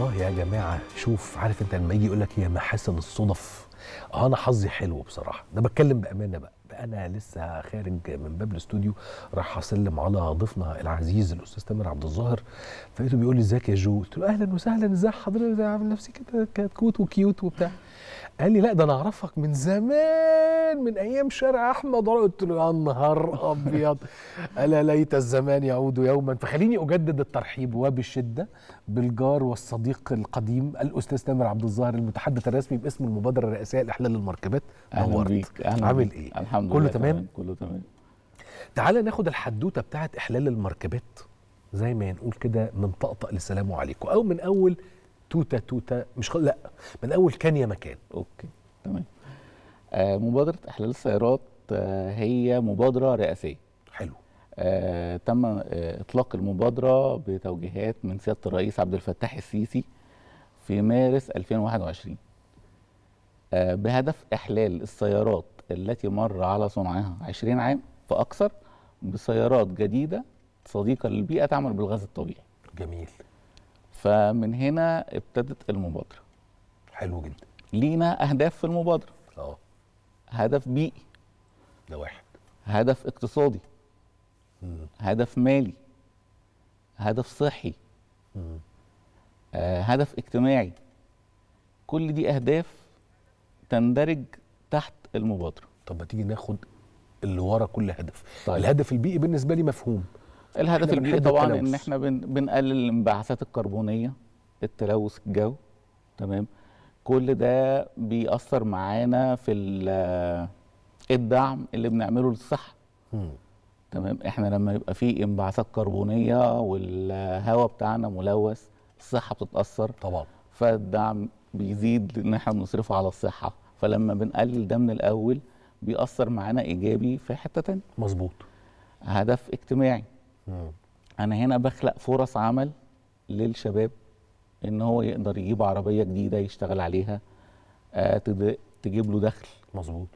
والله يا جماعه شوف عارف انت لما يجي يقول لك محسن محاسن الصدف اه انا حظي حلو بصراحه ده بتكلم بامانه بقى انا لسه خارج من باب الاستوديو راح اسلم على ضيفنا العزيز الاستاذ تامر عبد الظاهر فلقيته بيقول لي ازيك يا جو قلت له اهلا وسهلا ازي حضرتك عامل نفسي كده كتكوت وكيوت وبتاع قال لي لا ده انا اعرفك من زمان من ايام شارع احمد قلت له يا نهار ابيض الا ليت الزمان يعود يوما فخليني اجدد الترحيب وبشده بالجار والصديق القديم الاستاذ تامر عبد الظاهر المتحدث الرسمي باسم المبادره الرئاسيه لاحلال المركبات نورت عامل ايه؟ الحمد كله لله تمام؟ تمام كله تمام تعالى ناخد الحدوته بتاعت احلال المركبات زي ما نقول كده من طقطق لسلام عليكم او من اول توتا توتا مش خل... لا من اول كان يا مكان اوكي تمام آه مبادره احلال السيارات آه هي مبادره رئاسيه حلو آه تم آه اطلاق المبادره بتوجيهات من سياده الرئيس عبد الفتاح السيسي في مارس 2021 آه بهدف احلال السيارات التي مر على صنعها 20 عام فاكثر بسيارات جديده صديقه للبيئه تعمل بالغاز الطبيعي جميل فمن هنا ابتدت المبادره حلو جدا لينا اهداف في المبادره اه هدف بيئي ده واحد هدف اقتصادي مم. هدف مالي هدف صحي آه هدف اجتماعي كل دي اهداف تندرج تحت المبادره طب ما تيجي ناخد اللي ورا كل هدف طيب. الهدف البيئي بالنسبه لي مفهوم الهدف الكبير طبعا التلوث. ان احنا بن بنقلل الانبعاثات الكربونيه التلوث الجو تمام كل ده بيأثر معانا في الدعم اللي بنعمله للصحه تمام احنا لما يبقى في انبعاثات كربونيه والهواء بتاعنا ملوث الصحه بتتاثر طبعا فالدعم بيزيد ان احنا بنصرفه على الصحه فلما بنقلل ده من الاول بيأثر معانا ايجابي في حته ثانيه مظبوط هدف اجتماعي انا هنا بخلق فرص عمل للشباب ان هو يقدر يجيب عربيه جديده يشتغل عليها آه تجيب له دخل مظبوط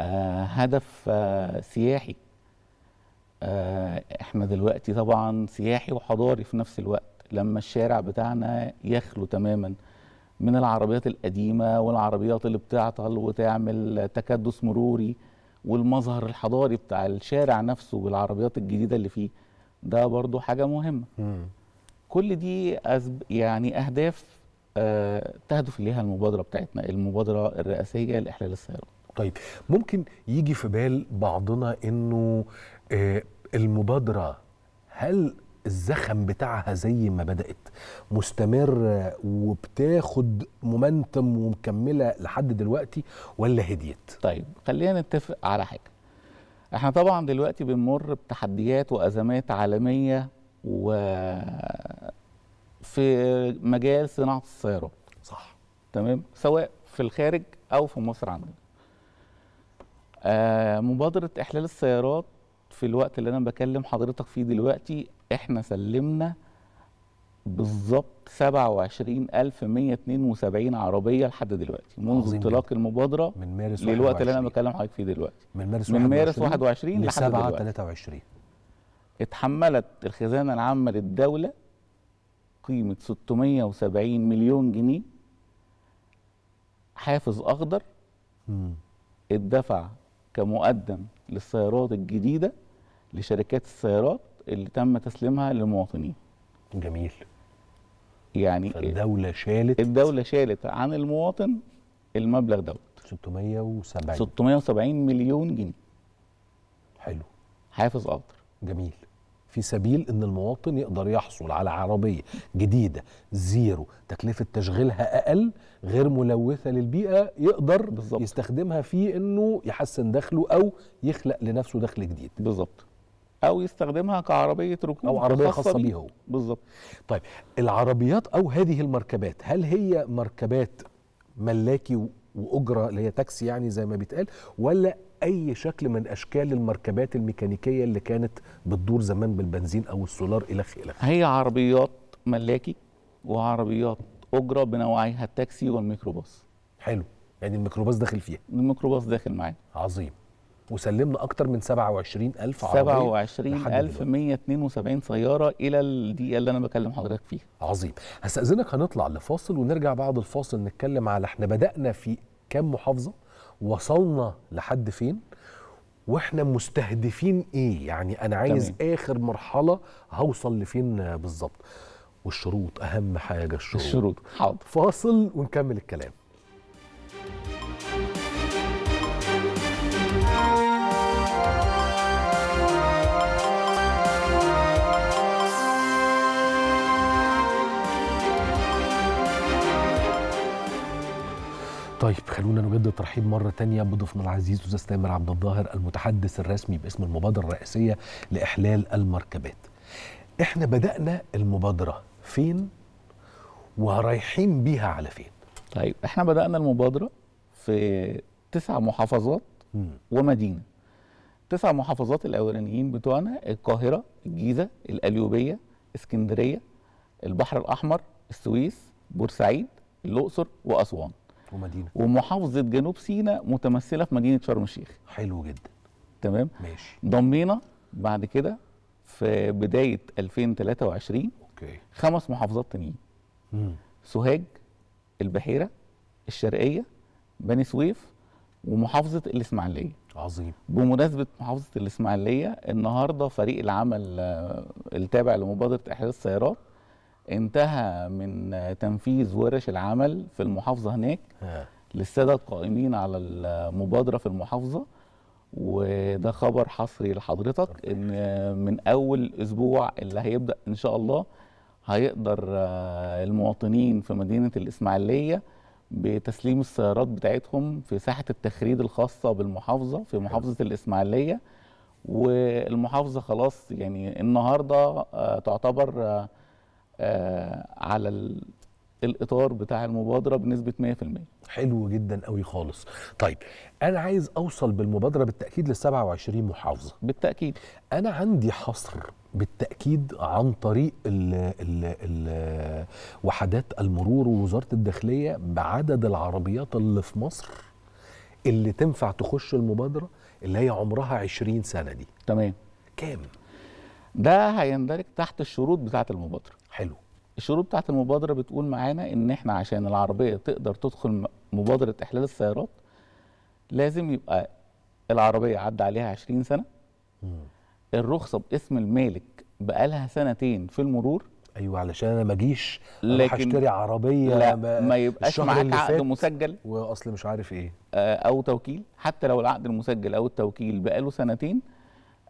آه هدف آه سياحي آه احنا دلوقتي طبعا سياحي وحضاري في نفس الوقت لما الشارع بتاعنا يخلو تماما من العربيات القديمة والعربيات اللي بتعطل وتعمل تكدس مروري والمظهر الحضاري بتاع الشارع نفسه بالعربيات الجديدة اللي فيه ده برضو حاجة مهمة مم. كل دي أزب يعني أهداف أه تهدف إليها المبادرة بتاعتنا المبادرة الرئاسية لإحلال السيارات طيب ممكن يجي في بال بعضنا إنه آه المبادرة هل الزخم بتاعها زي ما بدأت مستمر وبتاخد مومنتم ومكملة لحد دلوقتي ولا هديت؟ طيب خلينا نتفق على حاجة احنا طبعا دلوقتي بنمر بتحديات وازمات عالميه و في مجال صناعه السيارات صح تمام سواء في الخارج او في مصر عندنا آه، مبادره احلال السيارات في الوقت اللي انا بكلم حضرتك فيه دلوقتي احنا سلمنا بالظبط 27172 عربيه لحد دلوقتي منذ انطلاق المبادره من مارس للوقت اللي انا بكلم حضرتك فيه دلوقتي من مارس من مارس 21 لحد 7 23 اتحملت الخزانه العامه للدوله قيمه 670 مليون جنيه حافز اخضر امم اتدفع كمقدم للسيارات الجديده لشركات السيارات اللي تم تسليمها للمواطنين جميل يعني الدولة شالت الدولة شالت عن المواطن المبلغ دوت 670 670 مليون جنيه حلو حافظ افضل جميل في سبيل ان المواطن يقدر يحصل على عربيه جديده زيرو تكلفه تشغيلها اقل غير ملوثه للبيئه يقدر بالزبط. يستخدمها في انه يحسن دخله او يخلق لنفسه دخل جديد بالظبط او يستخدمها كعربيه ركوب او عربيه خاصه, خاصة بيه هو بالظبط طيب العربيات او هذه المركبات هل هي مركبات ملاكي واجره اللي هي تاكسي يعني زي ما بيتقال ولا اي شكل من اشكال المركبات الميكانيكيه اللي كانت بتدور زمان بالبنزين او السولار الخ الخ هي عربيات ملاكي وعربيات اجره بنوعيها التاكسي والميكروباص حلو يعني الميكروباص داخل فيها الميكروباص داخل معانا عظيم وسلمنا اكتر من 27000 عربيه 27172 سياره الى الدقيقه اللي انا بكلم حضرتك فيها عظيم هستاذنك هنطلع لفاصل ونرجع بعد الفاصل نتكلم على احنا بدانا في كام محافظه وصلنا لحد فين واحنا مستهدفين ايه يعني انا عايز تمام. اخر مرحله هوصل لفين بالظبط والشروط اهم حاجه الشروط الشروط حاضر فاصل ونكمل الكلام طيب خلونا نجدد ترحيب مره تانية بضيفنا العزيز استاذ تامر عبد الظاهر المتحدث الرسمي باسم المبادره الرئيسيه لاحلال المركبات. احنا بدانا المبادره فين ورايحين بيها على فين؟ طيب احنا بدانا المبادره في تسع محافظات ومدينه. تسع محافظات الاولانيين بتوعنا القاهره، الجيزه، القليوبيه، اسكندريه، البحر الاحمر، السويس، بورسعيد، الاقصر واسوان. ومدينه ومحافظه جنوب سيناء متمثله في مدينه شرم الشيخ حلو جدا تمام ماشي ضمينا بعد كده في بدايه 2023 اوكي خمس محافظات تانيين سوهاج البحيره الشرقيه بني سويف ومحافظه الاسماعيليه عظيم بمناسبه محافظه الاسماعيليه النهارده فريق العمل آه، التابع لمبادره احداث السيارات انتهى من تنفيذ ورش العمل في المحافظه هناك للساده القائمين على المبادره في المحافظه وده خبر حصري لحضرتك ان من اول اسبوع اللي هيبدا ان شاء الله هيقدر آه، المواطنين في مدينه الاسماعيليه بتسليم السيارات بتاعتهم في ساحه التخريد الخاصه بالمحافظه في محافظه الاسماعيليه والمحافظه خلاص يعني النهارده آه، تعتبر آه، آه، على الاطار بتاع المبادره بنسبه 100% حلو جدا قوي خالص طيب انا عايز اوصل بالمبادره بالتاكيد لل 27 محافظه بالتاكيد انا عندي حصر بالتاكيد عن طريق الـ الـ الـ وحدات المرور ووزاره الداخليه بعدد العربيات اللي في مصر اللي تنفع تخش المبادره اللي هي عمرها 20 سنه دي تمام كام ده هيندرج تحت الشروط بتاعه المبادره حلو الشروط بتاعت المبادرة بتقول معانا إن إحنا عشان العربية تقدر تدخل مبادرة إحلال السيارات لازم يبقى العربية عدى عليها 20 سنة مم. الرخصة باسم المالك بقالها سنتين في المرور ايوه علشان انا ما اجيش هشتري عربيه لا ما, ما يبقاش معاك عقد مسجل واصل مش عارف ايه آه، او توكيل حتى لو العقد المسجل او التوكيل بقاله سنتين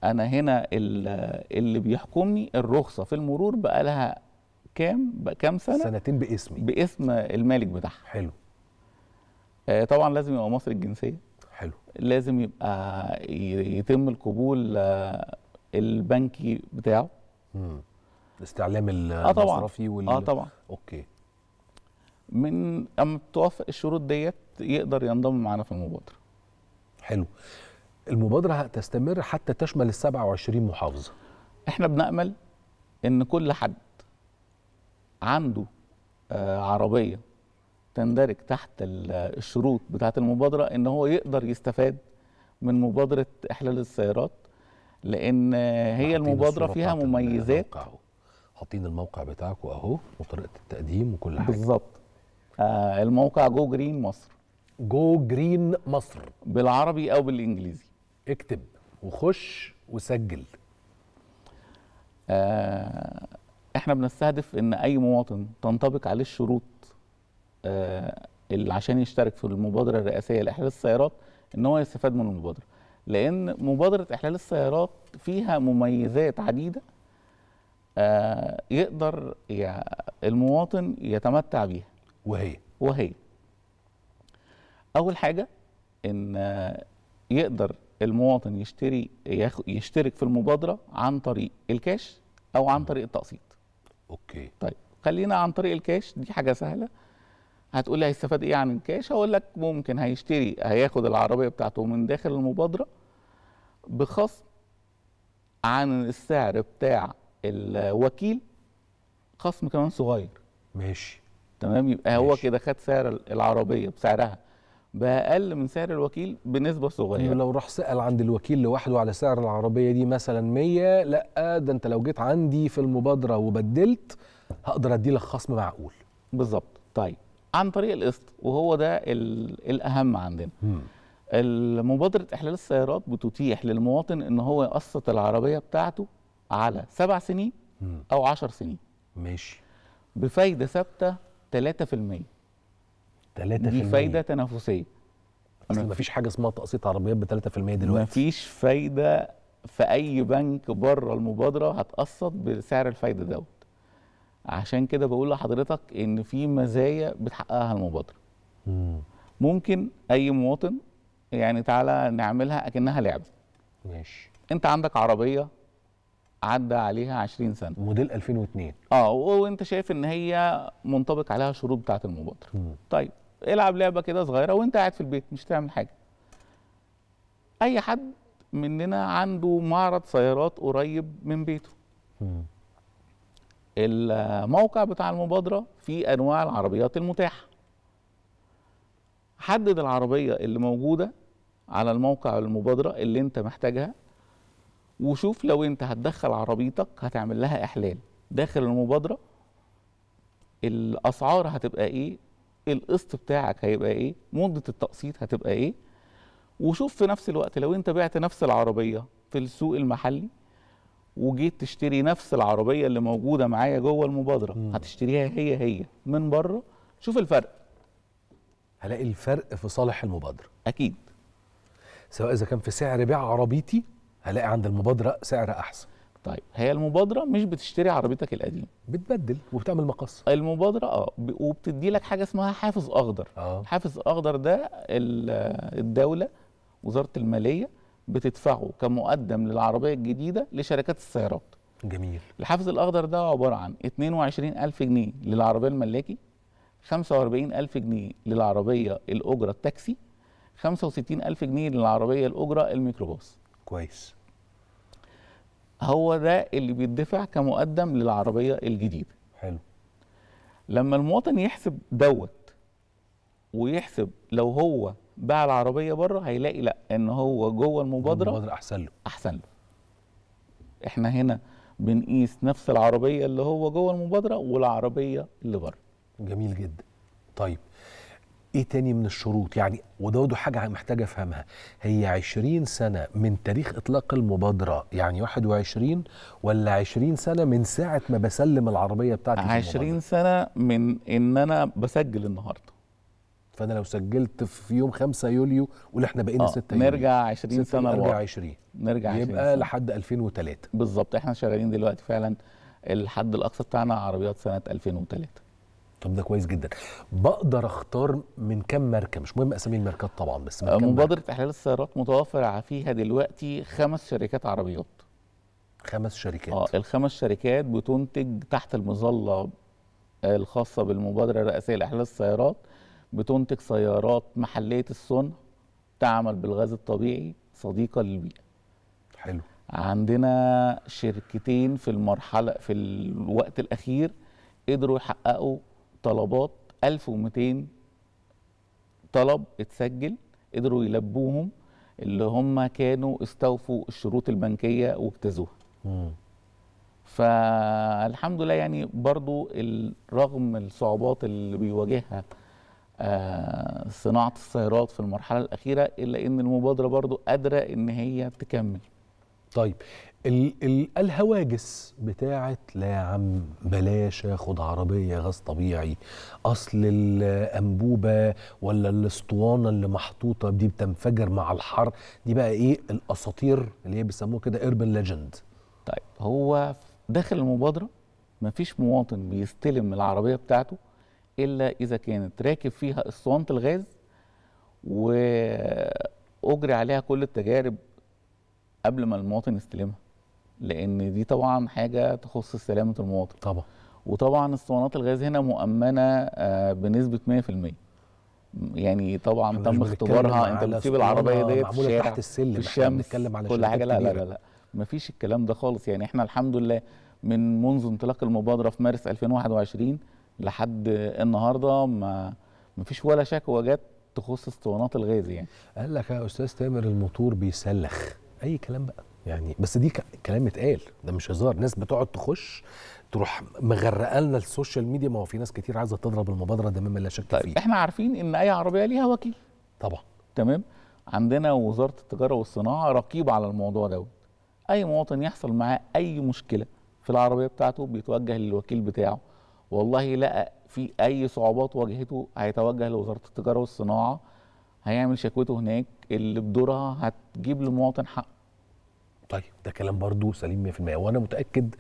انا هنا اللي بيحكمني الرخصه في المرور بقالها كام كام سنه سنتين باسمي باسم المالك بتاعها حلو آه طبعا لازم يبقى مصري الجنسيه حلو لازم يبقى يتم القبول آه البنكي بتاعه امم الاستعلام آه، المصرفي آه وال اه طبعا اوكي من اما توافق الشروط ديت يقدر ينضم معانا في المبادره حلو المبادره هتستمر حتى تشمل ال 27 محافظه احنا بنامل ان كل حد عنده آه، عربيه تندرج تحت الشروط بتاعه المبادره ان هو يقدر يستفاد من مبادره احلال السيارات لان هي المبادره فيها مميزات حاطين الموقع بتاعكم اهو وطريقه التقديم وكل حاجه بالظبط آه الموقع جو جرين مصر جو جرين مصر بالعربي او بالانجليزي اكتب وخش وسجل آه احنا بنستهدف ان اي مواطن تنطبق عليه الشروط آه، اللي عشان يشترك في المبادره الرئاسيه لاحلال السيارات ان هو يستفاد من المبادره لان مبادره احلال السيارات فيها مميزات عديده آه، يقدر المواطن يتمتع بيها وهي وهي اول حاجه ان آه، يقدر المواطن يشتري يشترك في المبادره عن طريق الكاش او عن طريق التقسيط اوكي طيب خلينا عن طريق الكاش دي حاجه سهله هتقول لي هيستفاد ايه عن يعني الكاش هقول لك ممكن هيشتري هياخد العربيه بتاعته من داخل المبادره بخصم عن السعر بتاع الوكيل خصم كمان صغير ماشي تمام يبقى ماشي. هو كده خد سعر العربيه بسعرها باقل من سعر الوكيل بنسبه صغيره طيب، لو راح سال عند الوكيل لوحده على سعر العربيه دي مثلا 100 لا ده انت لو جيت عندي في المبادره وبدلت هقدر ادي لك خصم معقول بالظبط طيب عن طريق القسط وهو ده الاهم عندنا مبادره احلال السيارات بتتيح للمواطن ان هو يقسط العربيه بتاعته على سبع سنين او عشر سنين ماشي بفايده ثابته 3% 3% دي فايده تنافسيه اصل مفيش حاجه اسمها تقسيط عربيات ب 3% دلوقتي مفيش فايده في اي بنك بره المبادره هتقسط بسعر الفايده دوت عشان كده بقول لحضرتك ان في مزايا بتحققها المبادره مم. ممكن اي مواطن يعني تعالى نعملها اكنها لعبه ماشي انت عندك عربيه عدى عليها 20 سنه موديل 2002 اه وانت شايف ان هي منطبق عليها شروط بتاعه المبادره مم. طيب العب لعبه كده صغيره وانت قاعد في البيت مش تعمل حاجه اي حد مننا عنده معرض سيارات قريب من بيته الموقع بتاع المبادره فيه انواع العربيات المتاحه حدد العربيه اللي موجوده على الموقع المبادره اللي انت محتاجها وشوف لو انت هتدخل عربيتك هتعمل لها احلال داخل المبادره الاسعار هتبقى ايه القسط بتاعك هيبقى ايه مده التقسيط هتبقى ايه وشوف في نفس الوقت لو انت بعت نفس العربيه في السوق المحلي وجيت تشتري نفس العربيه اللي موجوده معايا جوه المبادره مم. هتشتريها هي هي من بره شوف الفرق هلاقي الفرق في صالح المبادره اكيد سواء اذا كان في سعر بيع عربيتي هلاقي عند المبادره سعر احسن طيب هي المبادره مش بتشتري عربيتك القديمه بتبدل وبتعمل مقص المبادره اه وبتدي لك حاجه اسمها حافز اخضر آه. حافز اخضر ده الدوله وزاره الماليه بتدفعه كمقدم للعربيه الجديده لشركات السيارات جميل الحافز الاخضر ده عباره عن 22000 جنيه للعربيه الملاكي 45000 جنيه للعربيه الاجره التاكسي 65000 جنيه للعربيه الاجره الميكروباص كويس هو ده اللي بيدفع كمقدم للعربيه الجديده حلو لما المواطن يحسب دوت ويحسب لو هو باع العربيه بره هيلاقي لا ان هو جوه المبادره المبادره احسن له احسن له احنا هنا بنقيس نفس العربيه اللي هو جوه المبادره والعربيه اللي بره جميل جدا طيب ايه تاني من الشروط يعني وده حاجه محتاج افهمها هي 20 سنه من تاريخ اطلاق المبادره يعني 21 ولا 20 سنه من ساعه ما بسلم العربيه بتاعتي 20 سنه من ان انا بسجل النهارده فانا لو سجلت في يوم 5 يوليو قول احنا بقينا 6 آه، يوليو نرجع 20 سنه نرجع 20 نرجع 20 يبقى سنة. لحد 2003 بالظبط احنا شغالين دلوقتي فعلا الحد الاقصى بتاعنا عربيات سنه 2003 طب ده كويس جدا بقدر اختار من كم ماركه مش مهم اسامي الماركات طبعا بس من كم مبادره احلال السيارات متوفر فيها دلوقتي خمس شركات عربيات خمس شركات اه الخمس شركات بتنتج تحت المظله الخاصه بالمبادره الرئاسيه لاحلال السيارات بتنتج سيارات محليه الصنع تعمل بالغاز الطبيعي صديقه للبيئه حلو عندنا شركتين في المرحله في الوقت الاخير قدروا يحققوا طلبات 1200 طلب اتسجل قدروا يلبوهم اللي هم كانوا استوفوا الشروط البنكيه واجتازوها فالحمد لله يعني برضو رغم الصعوبات اللي بيواجهها آه صناعه السيارات في المرحله الاخيره الا ان المبادره برضو قادره ان هي تكمل طيب ال ال الهواجس بتاعت لا يا عم بلاش اخد عربيه غاز طبيعي اصل الانبوبه ولا الاسطوانه اللي محطوطه دي بتنفجر مع الحر دي بقى ايه الاساطير اللي هي بيسموها كده اربن ليجند طيب هو داخل المبادره مفيش مواطن بيستلم العربيه بتاعته الا اذا كانت راكب فيها اسطوانه الغاز واجري عليها كل التجارب قبل ما المواطن يستلمها لان دي طبعا حاجه تخص سلامه المواطن طبعا وطبعا اسطوانات الغاز هنا مؤمنه آه، بنسبه 100% يعني طبعا تم اختبارها انت بتسيب العربيه ديت في الشارع تحت السلم في الشمس بنتكلم على كل حاجه لا لا لا لا مفيش الكلام ده خالص يعني احنا الحمد لله من منذ انطلاق المبادره في مارس 2021 لحد النهارده ما مفيش ولا شكوى جت تخص اسطوانات الغاز يعني قال لك يا استاذ تامر الموتور بيسلخ اي كلام بقى يعني بس دي كلام اتقال ده مش هزار ناس بتقعد تخش تروح مغرقه لنا السوشيال ميديا ما هو في ناس كتير عايزه تضرب المبادره ده مما لا شك طيب فيه احنا عارفين ان اي عربيه ليها وكيل طبعا تمام عندنا وزاره التجاره والصناعه رقيبه على الموضوع دوت اي مواطن يحصل معاه اي مشكله في العربيه بتاعته بيتوجه للوكيل بتاعه والله لقى في اي صعوبات واجهته هيتوجه لوزاره التجاره والصناعه هيعمل شكوته هناك اللي بدورها هتجيب للمواطن حقه طيب ده كلام برضو سليم 100% وانا متاكد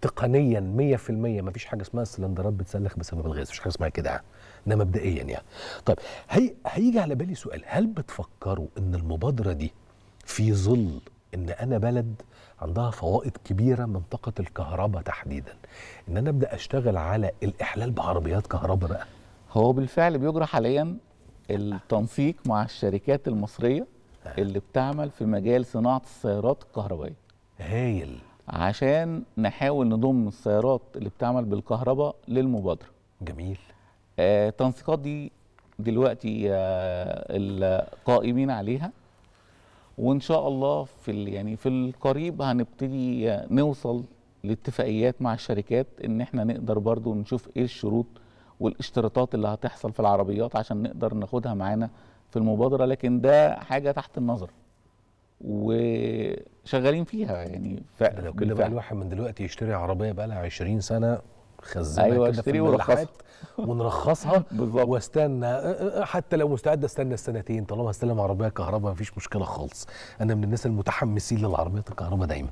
تقنيا 100% ما فيش حاجه اسمها السلندرات بتسلخ بسبب الغاز مفيش حاجه اسمها كده ده مبدئيا يعني طيب هي هيجي على بالي سؤال هل بتفكروا ان المبادره دي في ظل ان انا بلد عندها فوائد كبيره منطقه الكهرباء تحديدا ان انا ابدا اشتغل على الاحلال بعربيات كهرباء بقى هو بالفعل بيجرى حاليا التنسيق مع الشركات المصريه آه. اللي بتعمل في مجال صناعه السيارات الكهربائيه هايل عشان نحاول نضم السيارات اللي بتعمل بالكهرباء للمبادره جميل آه التنسيقات دي دلوقتي آه القائمين عليها وان شاء الله في يعني في القريب هنبتدي آه، نوصل لاتفاقيات مع الشركات ان احنا نقدر برضو نشوف ايه الشروط والاشتراطات اللي هتحصل في العربيات عشان نقدر ناخدها معانا في المبادره لكن ده حاجه تحت النظر وشغالين فيها يعني فعلا لو كل بقى الواحد من دلوقتي يشتري عربيه بقى لها 20 سنه خزنها أيوة كده في ورخصها ونرخصها بالظبط واستنى حتى لو مستعد استنى السنتين طالما هستلم عربيه كهرباء مفيش مشكله خالص انا من الناس المتحمسين للعربيات الكهرباء دايما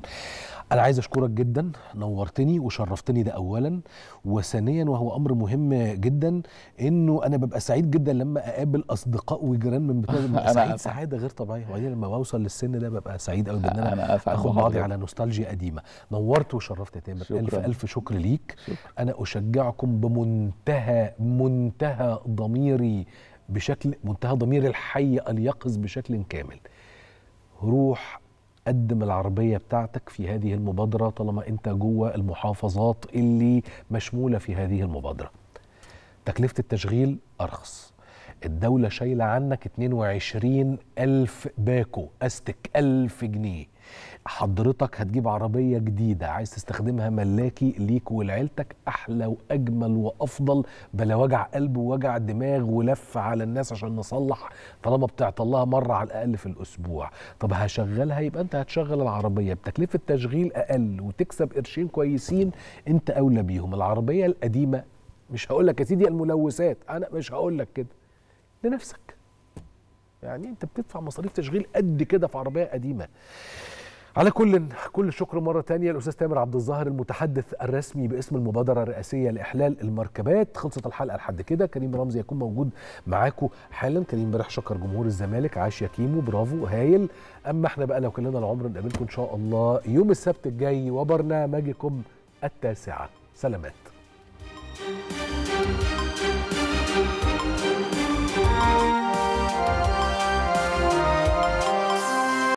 انا عايز اشكرك جدا نورتني وشرفتني ده اولا وثانيا وهو امر مهم جدا انه انا ببقى سعيد جدا لما اقابل اصدقاء وجيران من بتوع سعيد سعاده غير طبيعيه وبعدين لما بوصل للسن ده ببقى سعيد قوي ان انا اخد بعضي على نوستالجيا قديمه نورت وشرفت يا تامر الف الف شكر ليك شكرا. انا اشجعكم بمنتهى منتهى ضميري بشكل منتهى ضمير الحي اليقظ بشكل كامل روح قدم العربية بتاعتك في هذه المبادرة طالما أنت جوه المحافظات اللي مشمولة في هذه المبادرة تكلفة التشغيل أرخص الدولة شايلة عنك 22 ألف باكو أستك ألف جنيه حضرتك هتجيب عربية جديدة عايز تستخدمها ملاكي ليك ولعيلتك أحلى وأجمل وأفضل بلا وجع قلب ووجع دماغ ولف على الناس عشان نصلح طالما بتعطلها مرة على الأقل في الأسبوع طب هشغلها يبقى أنت هتشغل العربية بتكلفة تشغيل أقل وتكسب قرشين كويسين أنت أولى بيهم العربية القديمة مش هقول لك يا سيدي الملوثات أنا مش هقول لك كده لنفسك يعني انت بتدفع مصاريف تشغيل قد كده في عربيه قديمه على كل كل شكر مرة تانية الأستاذ تامر عبد الظاهر المتحدث الرسمي باسم المبادرة الرئاسية لإحلال المركبات خلصت الحلقة لحد كده كريم رمزي يكون موجود معاكم حالا كريم امبارح شكر جمهور الزمالك عاش يا كيمو برافو هايل أما احنا بقى لو كلنا العمر نقابلكم إن شاء الله يوم السبت الجاي وبرنامجكم التاسعة سلامات